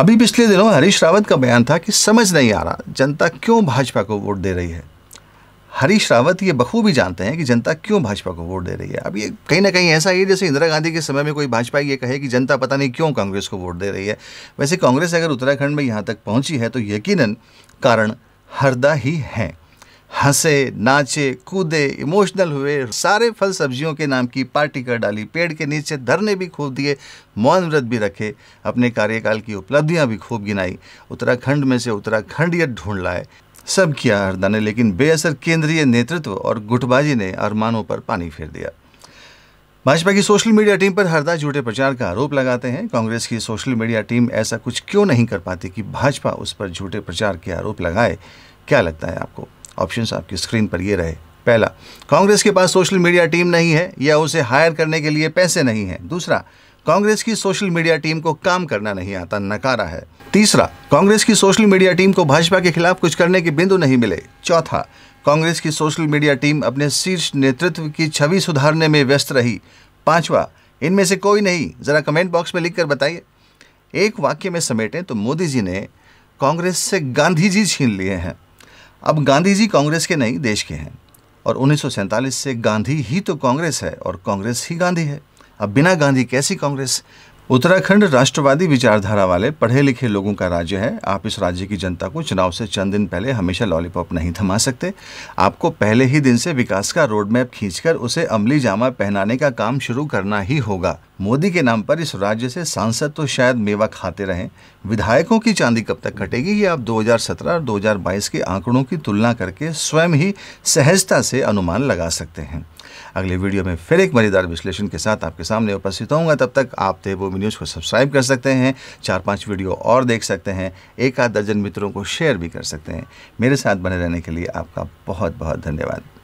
अभी पिछले दिनों हरीश रावत का बयान था कि समझ नहीं आ रहा जनता क्यों भाजपा को वोट दे रही है हरीश रावत ये बखूबी जानते हैं कि जनता क्यों भाजपा को वोट दे रही है अब ये कहीं ना कहीं ऐसा ही जैसे इंदिरा गांधी के समय में कोई भाजपा ये कहे कि जनता पता नहीं क्यों कांग्रेस को वोट दे रही है वैसे कांग्रेस अगर उत्तराखंड में यहाँ तक पहुँची है तो यकीन कारण हरदा ही हैं हंसे नाचे कूदे इमोशनल हुए सारे फल सब्जियों के नाम की पार्टी कर डाली पेड़ के नीचे धरने भी खूब दिए मौन व्रत भी रखे अपने कार्यकाल की उपलब्धियां भी खूब गिनाई उत्तराखंड में से उत्तराखंड यद ढूंढ लाए सब किया हरदा ने लेकिन बेअसर केंद्रीय नेतृत्व और गुटबाजी ने अरमानों पर पानी फेर दिया भाजपा की सोशल मीडिया टीम पर हरदा झूठे प्रचार का आरोप लगाते हैं कांग्रेस की सोशल मीडिया टीम ऐसा कुछ क्यों नहीं कर पाती कि भाजपा उस पर झूठे प्रचार के आरोप लगाए क्या लगता है आपको ऑप्शंस आपकी स्क्रीन पर ये रहे पहला कांग्रेस के पास सोशल मीडिया टीम नहीं है या उसे हायर करने के लिए पैसे नहीं हैं दूसरा कांग्रेस की सोशल मीडिया टीम को काम करना नहीं आता नकारा है तीसरा कांग्रेस की सोशल मीडिया टीम को भाजपा के खिलाफ कुछ करने के बिंदु नहीं मिले चौथा कांग्रेस की सोशल मीडिया टीम अपने शीर्ष नेतृत्व की छवि सुधारने में व्यस्त रही पांचवा इनमें से कोई नहीं जरा कमेंट बॉक्स में लिखकर बताइए एक वाक्य में समेटें तो मोदी जी ने कांग्रेस से गांधी जी छीन लिए हैं अब गांधी जी कांग्रेस के नहीं देश के हैं और उन्नीस से गांधी ही तो कांग्रेस है और कांग्रेस ही गांधी है अब बिना गांधी कैसी कांग्रेस उत्तराखंड राष्ट्रवादी विचारधारा वाले पढ़े लिखे लोगों का राज्य है आप इस राज्य की जनता को चुनाव से चंद दिन पहले हमेशा लॉलीपॉप नहीं थमा सकते आपको पहले ही दिन से विकास का रोड मैप खींचकर उसे अमली जामा पहनाने का काम शुरू करना ही होगा मोदी के नाम पर इस राज्य से सांसद तो शायद मेवा खाते रहें विधायकों की चांदी कब तक कटेगी ये आप 2017 और 2022 के आंकड़ों की तुलना करके स्वयं ही सहजता से अनुमान लगा सकते हैं अगले वीडियो में फिर एक मज़ेदार विश्लेषण के साथ आपके सामने उपस्थित होऊंगा तब तक आप देवभूमि न्यूज़ को सब्सक्राइब कर सकते हैं चार पाँच वीडियो और देख सकते हैं एक आध दर्जन मित्रों को शेयर भी कर सकते हैं मेरे साथ बने रहने के लिए आपका बहुत बहुत धन्यवाद